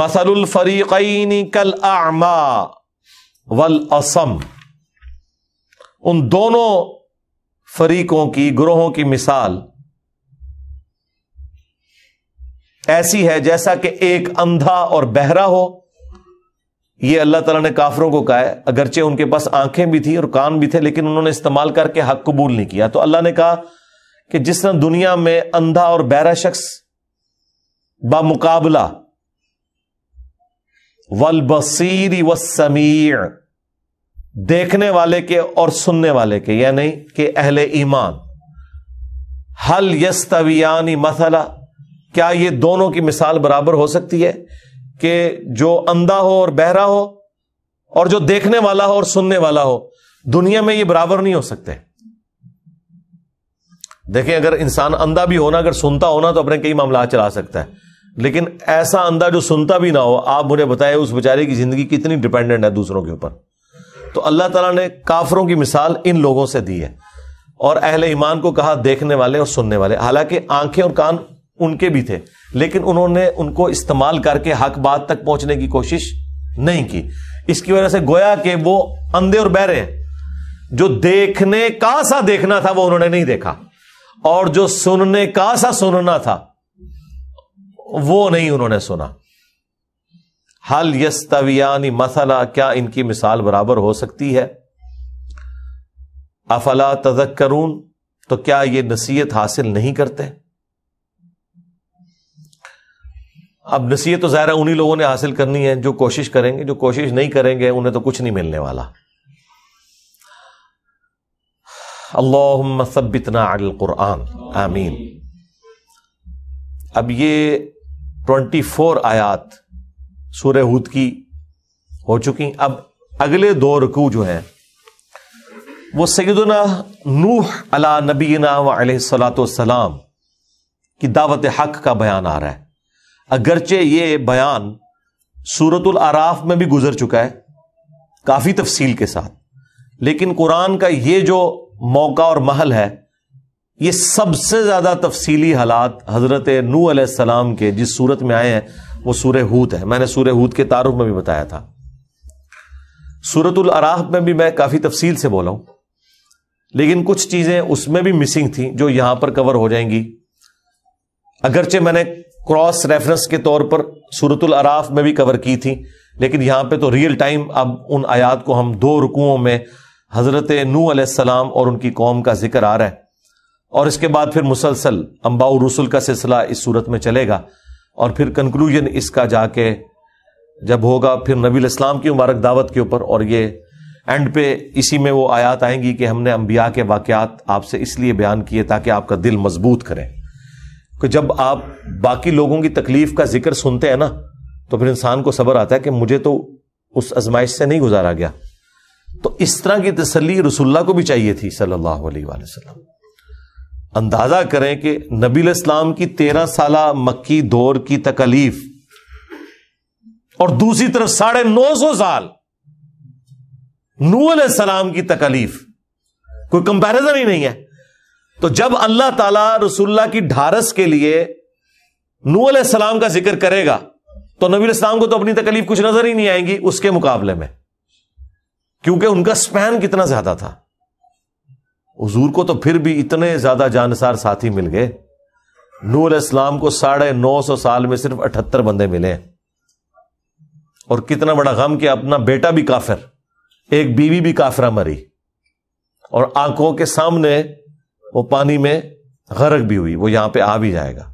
मसलुल फरीकैनी कल आमा वल असम उन दोनों फरीकों की ग्रोहों की मिसाल ऐसी है जैसा कि एक अंधा और बहरा हो यह अल्लाह तला ने काफरों को कहा अगरचे उनके पास आंखें भी थी और कान भी थे लेकिन उन्होंने इस्तेमाल करके हक कबूल नहीं किया तो अल्लाह ने कहा कि जिस तरह दुनिया में अंधा और बहरा शख्स बामुकाबला वल बसीरी व समीर देखने वाले के और सुनने वाले के यानी कि अहले ईमान हल यस्तवियानी मसला क्या ये दोनों की मिसाल बराबर हो सकती है कि जो अंधा हो और बहरा हो और जो देखने वाला हो और सुनने वाला हो दुनिया में ये बराबर नहीं हो सकते देखें अगर इंसान अंधा भी होना अगर सुनता होना तो अपने कई मामला चला सकता है लेकिन ऐसा अंधा जो सुनता भी ना हो आप मुझे बताएं उस बेचारे की जिंदगी कितनी डिपेंडेंट है दूसरों के ऊपर तो अल्लाह ताला ने काफरों की मिसाल इन लोगों से दी है और अहले ईमान को कहा देखने वाले और सुनने वाले हालांकि आंखें और कान उनके भी थे लेकिन उन्होंने उनको इस्तेमाल करके हक बात तक पहुंचने की कोशिश नहीं की इसकी वजह से गोया कि वो अंधे और बहरे जो देखने का सा देखना था वो उन्होंने नहीं देखा और जो सुनने का सा सुनना था वो नहीं उन्होंने सुना हल यस्तवियानी मसला क्या इनकी मिसाल बराबर हो सकती है अफला तजक करून तो क्या ये नसीहत हासिल नहीं करते अब नसीहत तो ज़ाहिर उन्हीं लोगों ने हासिल करनी है जो कोशिश करेंगे जो कोशिश नहीं करेंगे उन्हें तो कुछ नहीं मिलने वाला अल्लाह सबितना अल कुरान आमीन अब ये ट्वेंटी फोर आयात सूर्य हूद की हो चुकी अब अगले दो रकू जो हैं वो सैदना नूह अला नबीना वसलाम की दावत हक का बयान आ रहा है अगरचे ये बयान सूरत आराफ में भी गुजर चुका है काफ़ी तफसील के साथ लेकिन कुरान का ये जो मौका और महल है ये सबसे ज़्यादा तफसीली हालात हज़रत नू सलाम के जिस सूरत में आए हैं वो सूर हूत है मैंने सूर हूत के तारुफ में भी बताया था सूरत अराह में भी मैं काफ़ी तफसील से बोला हूं लेकिन कुछ चीज़ें उसमें भी मिसिंग थी जो यहां पर कवर हो जाएंगी अगरचे मैंने क्रॉस रेफरेंस के तौर पर सूरत अराफ में भी कवर की थी लेकिन यहां पे तो रियल टाइम अब उन आयात को हम दो रुकुओं में हज़रत नू सलाम और उनकी कौम का जिक्र आ रहा है और इसके बाद फिर मुसलसल अम्बाउ रसुल का सिलसिला इस सूरत में चलेगा और फिर कंक्लूजन इसका जाके जब होगा फिर नबी इस्लाम की मुबारक दावत के ऊपर और ये एंड पे इसी में वो आयात आएंगी कि हमने अम्बिया के वाकयात आपसे इसलिए बयान किए ताकि आपका दिल मजबूत करें कि जब आप बाकी लोगों की तकलीफ का जिक्र सुनते हैं ना तो फिर इंसान को सबर आता है कि मुझे तो उस आजमाइश से नहीं गुजारा गया तो इस तरह की तसली रसुल्ला को भी चाहिए थी सल्लल्लाहु अलैहि अंदाज़ा करें कि नबी इस्लाम की तेरह साल मक्की दौर की तकलीफ और दूसरी तरफ साढ़े नौ सौ साल नू सलाम की तकलीफ कोई कंपैरिजन ही नहीं है तो जब अल्लाह ताला रसुल्ला की ढारस के लिए नू सलाम का जिक्र करेगा तो नबी इस्लाम को तो अपनी तकलीफ कुछ नजर ही नहीं आएगी उसके मुकाबले में क्योंकि उनका स्पैन कितना ज्यादा था हजूर को तो फिर भी इतने ज्यादा जानसार साथी मिल गए नूर इस्लाम को साढ़े नौ सौ साल में सिर्फ अठहत्तर बंदे मिले और कितना बड़ा गम कि अपना बेटा भी काफिर एक बीवी भी काफिरा मरी और आंखों के सामने वो पानी में गर्क भी हुई वो यहां पे आ भी जाएगा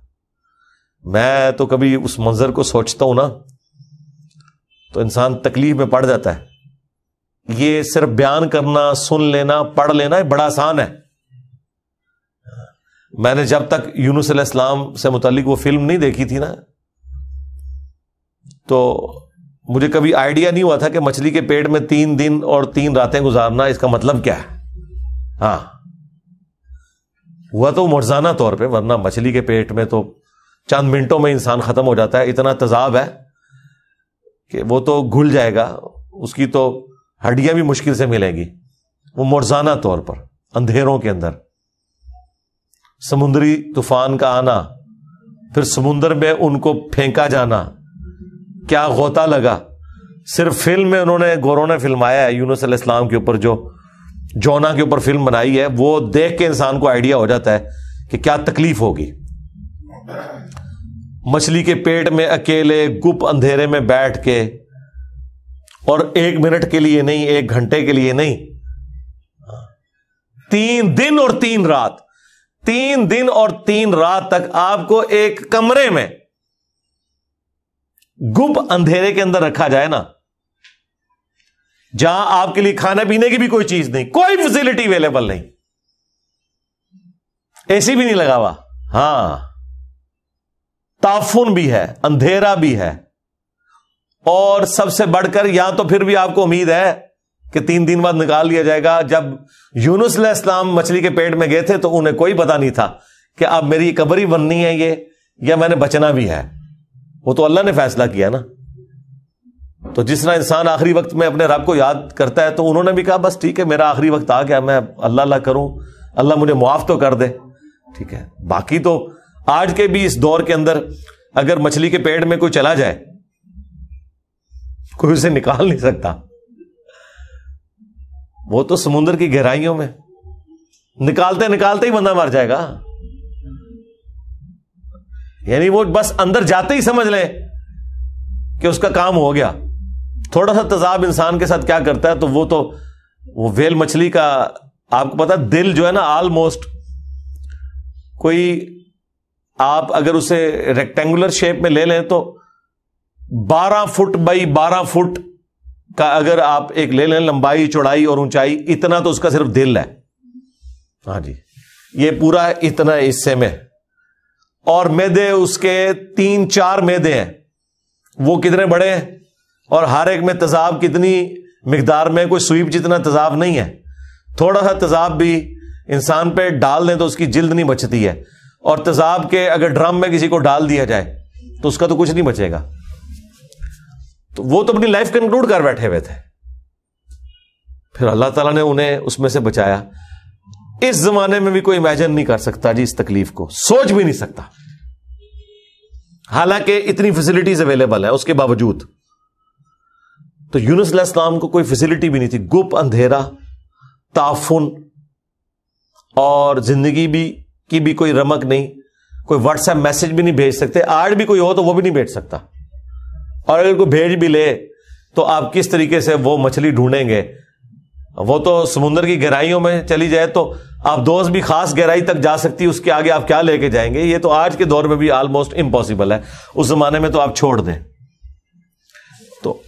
मैं तो कभी उस मंजर को सोचता हूं ना तो इंसान तकलीफ में पड़ जाता है ये सिर्फ बयान करना सुन लेना पढ़ लेना ये बड़ा आसान है मैंने जब तक यूनुस इस्लाम से मुतलिक वो फिल्म नहीं देखी थी ना तो मुझे कभी आइडिया नहीं हुआ था कि मछली के पेट में तीन दिन और तीन रातें गुजारना इसका मतलब क्या है हाँ हुआ तो मुरजाना तौर पे वरना मछली के पेट में तो चंद मिनटों में इंसान खत्म हो जाता है इतना तेजाब है कि वो तो घुल जाएगा उसकी तो हड्डियां भी मुश्किल से मिलेंगी वो मुरजाना तौर पर अंधेरों के अंदर समुद्री तूफान का आना फिर समुद्र में उनको फेंका जाना क्या गोता लगा सिर्फ फिल्म में उन्होंने गोरों ने फिल्माया है यूनुस इस्लाम के ऊपर जो जोना के ऊपर फिल्म बनाई है वो देख के इंसान को आइडिया हो जाता है कि क्या तकलीफ होगी मछली के पेट में अकेले गुप अंधेरे में बैठ के और एक मिनट के लिए नहीं एक घंटे के लिए नहीं तीन दिन और तीन रात तीन दिन और तीन रात तक आपको एक कमरे में गुप अंधेरे के अंदर रखा जाए ना जहां आपके लिए खाने पीने की भी कोई चीज नहीं कोई फैसिलिटी अवेलेबल नहीं एसी भी नहीं लगा हुआ हां ताफुन भी है अंधेरा भी है और सबसे बढ़कर या तो फिर भी आपको उम्मीद है कि तीन दिन बाद निकाल लिया जाएगा जब यूनुस इस्लाम मछली के पेट में गए थे तो उन्हें कोई पता नहीं था कि अब मेरी कबरी बननी है ये या मैंने बचना भी है वो तो अल्लाह ने फैसला किया ना तो जिस तरह इंसान आखिरी वक्त में अपने रब को याद करता है तो उन्होंने भी कहा बस ठीक है मेरा आखिरी वक्त आ गया मैं अल्लाह अल्लाह करूं अल्लाह मुझे मुआफ तो कर दे ठीक है बाकी तो आज के भी इस दौर के अंदर अगर मछली के पेड़ में कोई चला जाए कोई उसे निकाल नहीं सकता वो तो समुद्र की गहराइयों में निकालते निकालते ही बंदा मर जाएगा यानी वो बस अंदर जाते ही समझ ले कि उसका काम हो गया थोड़ा सा तजाब इंसान के साथ क्या करता है तो वो तो वो वेल मछली का आपको पता दिल जो है ना ऑलमोस्ट कोई आप अगर उसे रेक्टेंगुलर शेप में ले लें तो बारह फुट बाई बारह फुट का अगर आप एक ले लें लंबाई चौड़ाई और ऊंचाई इतना तो उसका सिर्फ दिल है हाँ जी ये पूरा इतना हिस्से में और मैदे उसके तीन चार मैदे हैं वो कितने बड़े हैं और हर एक में तेजाब कितनी मकदार में कोई स्वीप जितना तेजाब नहीं है थोड़ा सा तजाब भी इंसान पे डाल दें तो उसकी जिल्द नहीं बचती है और तजाब के अगर ड्रम में किसी को डाल दिया जाए तो उसका तो कुछ नहीं बचेगा तो वो तो अपनी लाइफ कंक्लूड कर बैठे हुए थे फिर अल्लाह तला ने उन्हें उसमें से बचाया इस जमाने में भी कोई इमेजिन नहीं कर सकता जी इस तकलीफ को सोच भी नहीं सकता हालांकि इतनी फैसिलिटीज अवेलेबल है उसके बावजूद तो यूनुस इस्लाम को कोई फैसिलिटी भी नहीं थी गुप अंधेरा ताफुन और जिंदगी भी की भी कोई रमक नहीं कोई व्हाट्सएप मैसेज भी नहीं भेज सकते आर्ट भी कोई हो तो वो भी नहीं भेज सकता और अगर कोई भेज भी ले तो आप किस तरीके से वो मछली ढूंढेंगे वो तो समुन्द्र की गहराइयों में चली जाए तो आप दोस्त भी खास गहराई तक जा सकती है उसके आगे आप क्या लेके जाएंगे ये तो आज के दौर में भी ऑलमोस्ट इम्पॉसिबल है उस जमाने में तो आप छोड़ दें तो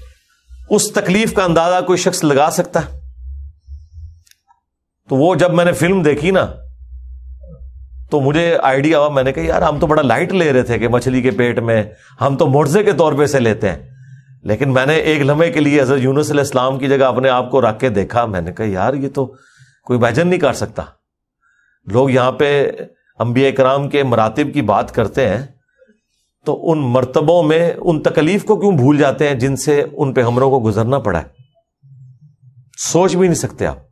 उस तकलीफ का अंदाजा कोई शख्स लगा सकता है तो वो जब मैंने फिल्म देखी ना तो मुझे आइडिया हुआ मैंने कहा यार हम तो बड़ा लाइट ले रहे थे कि मछली के पेट में हम तो मुर्जे के तौर पे से लेते हैं लेकिन मैंने एक लम्हे के लिए हजरत यूनुस इस्लाम की जगह अपने आप को रख के देखा मैंने कहा यार ये तो कोई इमेजन नहीं कर सकता लोग यहाँ पे अम्बिया कराम के मरातब की बात करते हैं तो उन मरतबों में उन तकलीफ को क्यों भूल जाते हैं जिनसे उन पे हमरों को गुजरना पड़ा है सोच भी नहीं सकते आप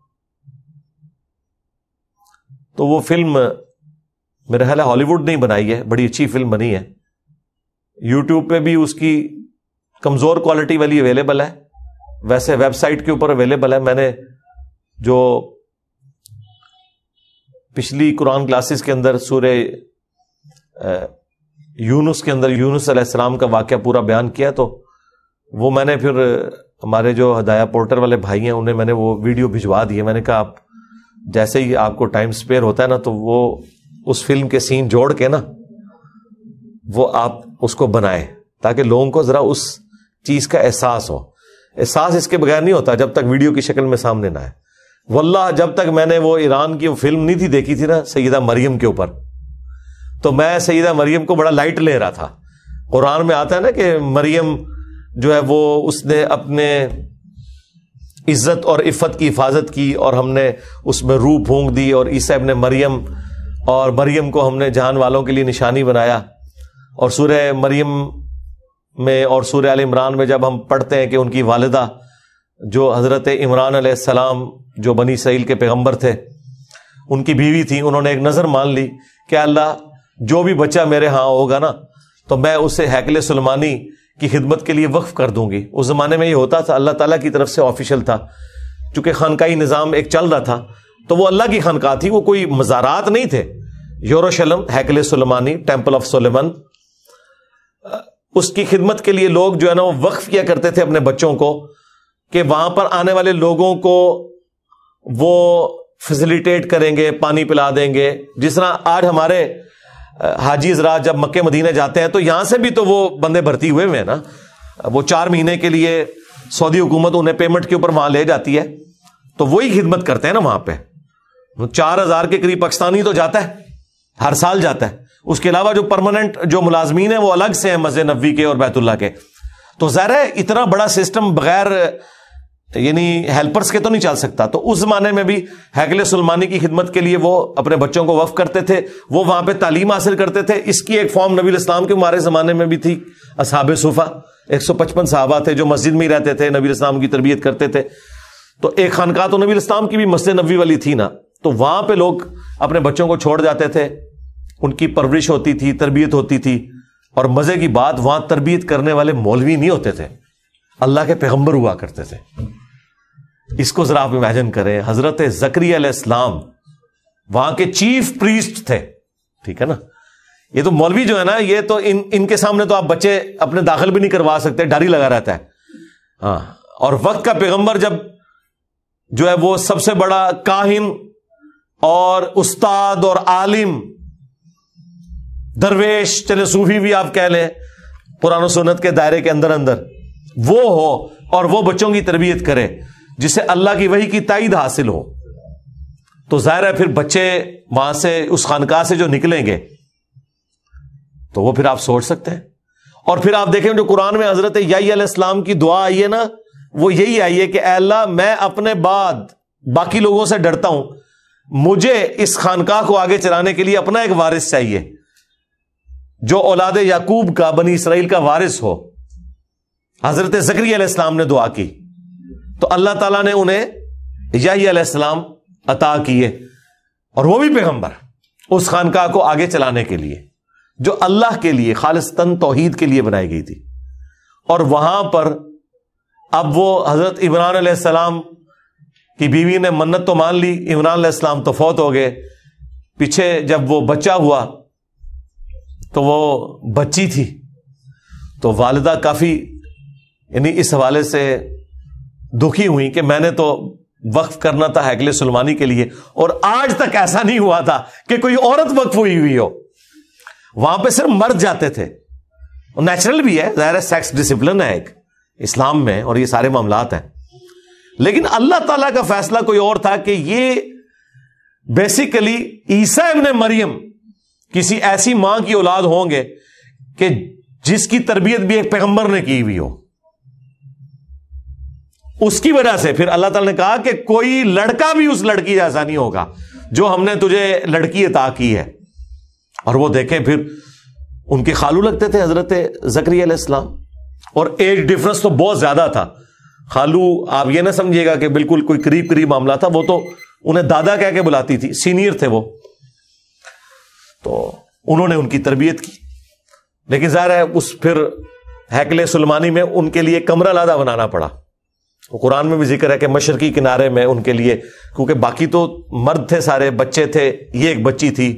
तो वो फिल्म मेरा ख्याल है हॉलीवुड ने बनाई है बड़ी अच्छी फिल्म बनी है यूट्यूब पे भी उसकी कमज़ोर क्वालिटी वाली अवेलेबल है वैसे वेबसाइट के ऊपर अवेलेबल है मैंने जो पिछली कुरान क्लासेस के अंदर सूर्य यूनुस के अंदर यूनुस अलैहिस्सलाम का वाक्य पूरा बयान किया तो वो मैंने फिर हमारे जो हदाया पोर्टर वाले भाई हैं उन्हें मैंने वो वीडियो भिजवा दिए मैंने कहा आप जैसे ही आपको टाइम स्पेयर होता है ना तो वो उस फिल्म के सीन जोड़ के ना वो आप उसको बनाए ताकि लोगों को जरा उस चीज का एहसास हो एहसास इसके बगैर नहीं होता जब तक वीडियो की शक्ल में सामने ना आए वल्लाह जब तक मैंने वो ईरान की फिल्म नहीं थी देखी थी ना सईदा मरियम के ऊपर तो मैं सईदा मरियम को बड़ा लाइट ले रहा था कुरान में आता है ना कि मरियम जो है वो उसने अपने इज्जत और इफ़त की हिफाजत की और हमने उसमें रूह फूंक दी और ईसा ने मरियम और मरियम को हमने जान वालों के लिए निशानी बनाया और सूर्य मरियम में और सूर्य आल इमरान में जब हम पढ़ते हैं कि उनकी वालदा जो हज़रत इमरान सलाम जो बनी सईल के पैगम्बर थे उनकी बीवी थी उन्होंने एक नज़र मान ली कि अल्लाह जो भी बच्चा मेरे यहाँ होगा ना तो मैं उसे हैकल सलमानी की खिदमत के लिए वक्फ कर दूंगी उस ज़माने में ये होता था अल्लाह ताला की तरफ से ऑफिशियल था चूँकि खानकाई निज़ाम एक चल रहा था तो वो अल्लाह की खानका थी वो कोई मज़ारात नहीं थे यरूशलेम हैकल सलेमानी टेम्पल ऑफ सलेमन उसकी खिदमत के लिए लोग जो है ना वो वक्फ किया करते थे अपने बच्चों को कि वहां पर आने वाले लोगों को वो फेसिलिटेट करेंगे पानी पिला देंगे जिस तरह आज हमारे हाजी जरा जब मक्के मदीने जाते हैं तो यहां से भी तो वो बंदे भर्ती हुए हुए हैं ना वो चार महीने के लिए सऊदी हुकूमत उन्हें पेमेंट के ऊपर वहां ले जाती है तो वही खिदमत करते हैं ना वहां पर चार हजार के करीब पाकिस्तानी तो जाता है हर साल जाता है उसके अलावा जो परमानेंट जो मुलाजमीन है वो अलग से हैं मस्जिद नबी के और बैतुल्ला के तो जहर है इतना बड़ा सिस्टम बगैर यानी हेल्पर्स के तो नहीं चल सकता तो उस जमाने में भी हैगले सलमानी की खिदमत के लिए वो अपने बच्चों को वफ करते थे वो वहां पर तालीम हासिल करते थे इसकी एक फॉर्म नबी इस्लाम के हमारे ज़माने में भी थी असहाब सूफ़ा एक सौ पचपन साहबा थे जो मस्जिद में ही रहते थे नबी इस्लाम की तरबियत करते थे तो एक खानका तो नबी इस्लाम की भी मस्जिद नबी वाली थी ना तो वहां पे लोग अपने बच्चों को छोड़ जाते थे उनकी परवरिश होती थी तरबियत होती थी और मजे की बात वहां तरबियत करने वाले मौलवी नहीं होते थे अल्लाह के पैगंबर हुआ करते थे इसको जरा आप इमेजिन करें हजरत जकरी इस्लाम वहां के चीफ प्रीस्ट थे ठीक है ना ये तो मौलवी जो है ना ये तो इन इनके सामने तो आप बच्चे अपने दाखिल भी नहीं करवा सकते डर ही लगा रहता है हाँ और वक्त का पैगंबर जब जो है वो सबसे बड़ा काहिन और उस्ताद और आलिम दरवेश चले सूफी भी आप कह लें पुरानो सुन्नत के दायरे के अंदर अंदर वो हो और वो बच्चों की तरबियत करे जिसे अल्लाह की वही की ताइद हासिल हो तो जाहिर है फिर बच्चे वहां से उस खानका से जो निकलेंगे तो वो फिर आप सोच सकते हैं और फिर आप देखें जो कुरान में हजरत याईसलाम की दुआ आई है ना वो यही आई है कि अल्लाह मैं अपने बाद बाकी लोगों से डरता हूं मुझे इस खानकाह को आगे चलाने के लिए अपना एक वारिस चाहिए जो औलाद याकूब का बनी इसराइल का वारिस हो हजरत जक्री अलैहिस्सलाम ने दुआ की तो अल्लाह तला ने उन्हें यही अता किए और वो भी पैगंबर उस खानका को आगे चलाने के लिए जो अल्लाह के लिए खालिस्तन तोहहीद के लिए बनाई गई थी और वहां पर अब वो हजरत इमरान कि बीवी ने मन्नत तो मान ली इमरान इस्लाम तो फौत हो गए पीछे जब वो बच्चा हुआ तो वो बच्ची थी तो वालदा काफ़ी यानी इस हवाले से दुखी हुई कि मैंने तो वक्फ करना था अगले सुलमानी के लिए और आज तक ऐसा नहीं हुआ था कि कोई औरत वक्फ हुई हुई हो वहां पे सिर्फ मर्द जाते थे नेचुरल भी है ज़ाहिर सेक्स डिसिप्लिन है एक इस्लाम में और ये सारे मामलात हैं लेकिन अल्लाह ताला का फैसला कोई और था कि ये बेसिकली ईसा इबन मरियम किसी ऐसी मां की औलाद होंगे कि जिसकी तरबियत भी एक पैगंबर ने की हुई हो उसकी वजह से फिर अल्लाह ताला ने कहा कि कोई लड़का भी उस लड़की जैसा नहीं होगा जो हमने तुझे लड़की अता की है और वो देखें फिर उनके खालू लगते थे हजरत जकरी और एज डिफरेंस तो बहुत ज्यादा था खालू आप ये ना समझिएगा कि बिल्कुल कोई करीब करीब मामला था वो तो उन्हें दादा कह के बुलाती थी सीनियर थे वो तो उन्होंने उनकी तरबियत की लेकिन ज़ाहिर है उस फिर हैकले सुलमानी में उनके लिए कमरा लादा बनाना पड़ा तो कुरान में भी जिक्र है कि मशरकी किनारे में उनके लिए क्योंकि बाकी तो मर्द थे सारे बच्चे थे ये एक बच्ची थी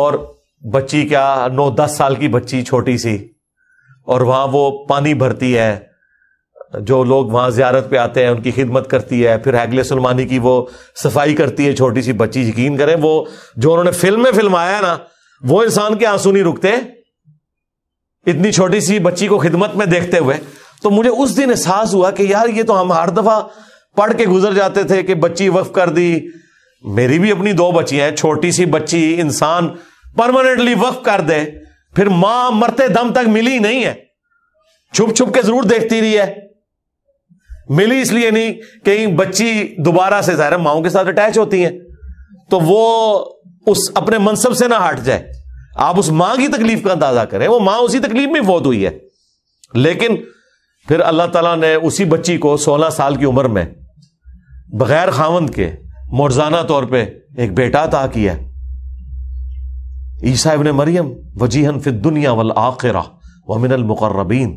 और बच्ची क्या नौ दस साल की बच्ची छोटी सी और वहां वो पानी भरती है जो लोग वहां ज़्यारत पे आते हैं उनकी खिदमत करती है फिर हैगले सलमानी की वो सफाई करती है छोटी सी बच्ची यकीन करें वो जो उन्होंने फिल्म में फिल्माया है ना वो इंसान के आंसू नहीं रुकते इतनी छोटी सी बच्ची को खिदमत में देखते हुए तो मुझे उस दिन एहसास हुआ कि यार ये तो हम हर दफ़ा पढ़ के गुजर जाते थे कि बच्ची वफ कर दी मेरी भी अपनी दो बच्चियां हैं छोटी सी बच्ची इंसान परमानेंटली वफ कर दे फिर मां मरते दम तक मिली नहीं है छुप छुप के जरूर देखती रही है मिली इसलिए नहीं कहीं बच्ची दोबारा से जाहिर माओ के साथ अटैच होती है तो वो उस अपने मनसब से ना हट जाए आप उस मां की तकलीफ का अंदाजा करें वो मां उसी तकलीफ में फौत हुई है लेकिन फिर अल्लाह तला ने उसी बच्ची को सोलह साल की उम्र में बगैर खावंद के मोरजाना तौर पर एक बेटा अता किया ईसा ने मरियम वजीहन फिर दुनिया वल आखिरा वमिनल मुकर्रबीन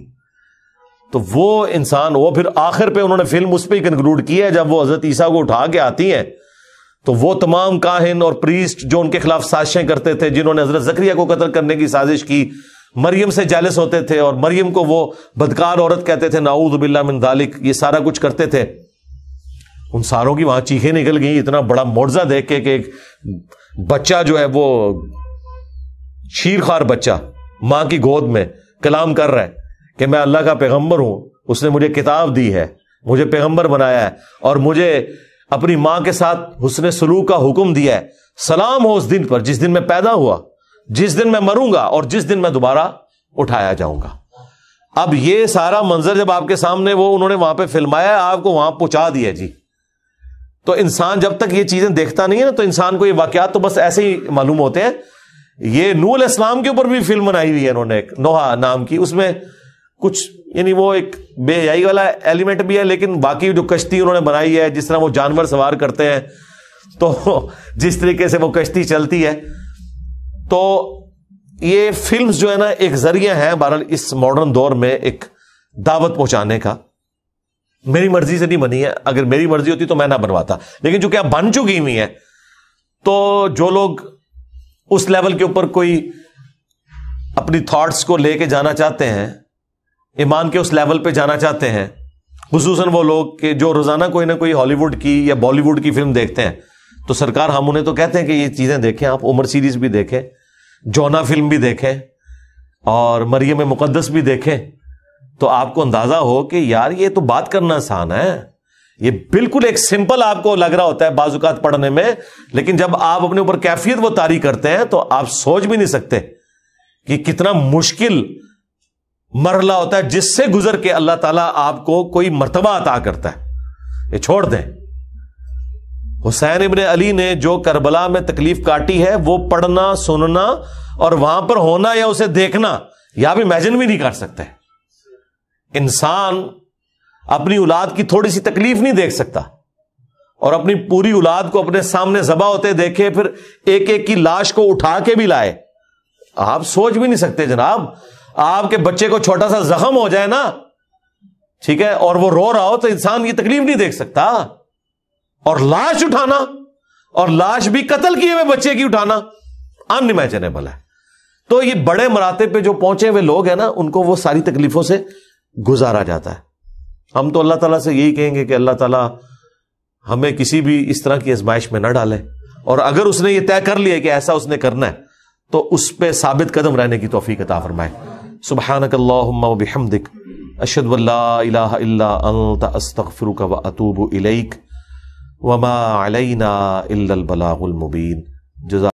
तो वो इंसान वो फिर आखिर पे उन्होंने फिल्म उस पर कंक्लूड की है जब वो हजरत ईसा को उठा के आती है तो वो तमाम काहिन और प्रीस्ट जो उनके खिलाफ साजिशें करते थे जिन्होंने हजरत जक्रिया को कत्ल करने की साजिश की मरियम से जालिस होते थे और मरियम को वो बदकार औरत कहते थे नाऊदबिल्ला मिन दालिक ये सारा कुछ करते थे उन सारों की वहां चीखें निकल गई इतना बड़ा मुआवजा देख के एक बच्चा जो है वो शीरखार बच्चा मां की गोद में कलाम कर रहा है कि मैं अल्लाह का पैगंबर हूं उसने मुझे किताब दी है मुझे पैगंबर बनाया है और मुझे अपनी मां के साथ हुसन सलूक का हुक्म दिया है सलाम हो उस दिन पर जिस दिन मैं पैदा हुआ जिस दिन मैं मरूंगा और जिस दिन मैं दोबारा उठाया जाऊंगा अब ये सारा मंजर जब आपके सामने वो उन्होंने वहां पे फिल्माया आपको वहां पहुंचा दिया जी तो इंसान जब तक ये चीजें देखता नहीं है ना तो इंसान को ये वाकयात तो बस ऐसे ही मालूम होते हैं ये नूल इस्लाम के ऊपर भी फिल्म बनाई हुई है उन्होंने नोहा नाम की उसमें कुछ यानी वो एक बेहयाई वाला एलिमेंट भी है लेकिन बाकी जो कश्ती उन्होंने बनाई है जिस तरह वो जानवर सवार करते हैं तो जिस तरीके से वो कश्ती चलती है तो ये फिल्म्स जो है ना एक जरिया है बहरहाल इस मॉडर्न दौर में एक दावत पहुंचाने का मेरी मर्जी से नहीं बनी है अगर मेरी मर्जी होती तो मैं ना बनवाता लेकिन चूंकि आप बन चुकी हुई है तो जो लोग उस लेवल के ऊपर कोई अपनी थॉट्स को लेके जाना चाहते हैं ईमान के उस लेवल पे जाना चाहते हैं खसूस वो लोग कि जो रोज़ाना कोई ना कोई हॉलीवुड की या बॉलीवुड की फिल्म देखते हैं तो सरकार हम उन्हें तो कहते हैं कि ये चीज़ें देखें आप उमर सीरीज़ भी देखें जोना फिल्म भी देखें और मरियम मुकदस भी देखें तो आपको अंदाज़ा हो कि यार ये तो बात करना आसान है ये बिल्कुल एक सिंपल आपको लग रहा होता है बाजुकात पढ़ने में लेकिन जब आप अपने ऊपर कैफियत वो तारी करते हैं तो आप सोच भी नहीं सकते कि कितना मुश्किल मरला होता है जिससे गुजर के अल्लाह ताला आपको कोई मरतबा अता करता है ये छोड़ दें हुसैन इबन अली ने जो करबला में तकलीफ काटी है वो पढ़ना सुनना और वहां पर होना या उसे देखना या आप इमेजिन भी नहीं कर सकते इंसान अपनी औलाद की थोड़ी सी तकलीफ नहीं देख सकता और अपनी पूरी औलाद को अपने सामने जबा होते देखे फिर एक एक की लाश को उठा के भी लाए आप सोच भी नहीं सकते जनाब आपके बच्चे को छोटा सा जख्म हो जाए ना ठीक है और वो रो रहा हो तो इंसान ये तकलीफ नहीं देख सकता और लाश उठाना और लाश भी कत्ल किए हुए बच्चे की उठाना अनइमेजिनेबल है तो ये बड़े मराते पे जो पहुंचे हुए लोग हैं ना उनको वो सारी तकलीफों से गुजारा जाता है हम तो अल्लाह तला से यही कहेंगे कि अल्लाह तला हमें किसी भी इस तरह की आजमाइश में ना डाले और अगर उसने ये तय कर लिया कि ऐसा उसने करना है तो उस पर साबित कदम रहने की तोफीक अता फरमाए सुबहानक बिहमदिक अशद अस्तफ़िर व अतूब इलैक वमा अलैना इल्लबलामुबीन जजा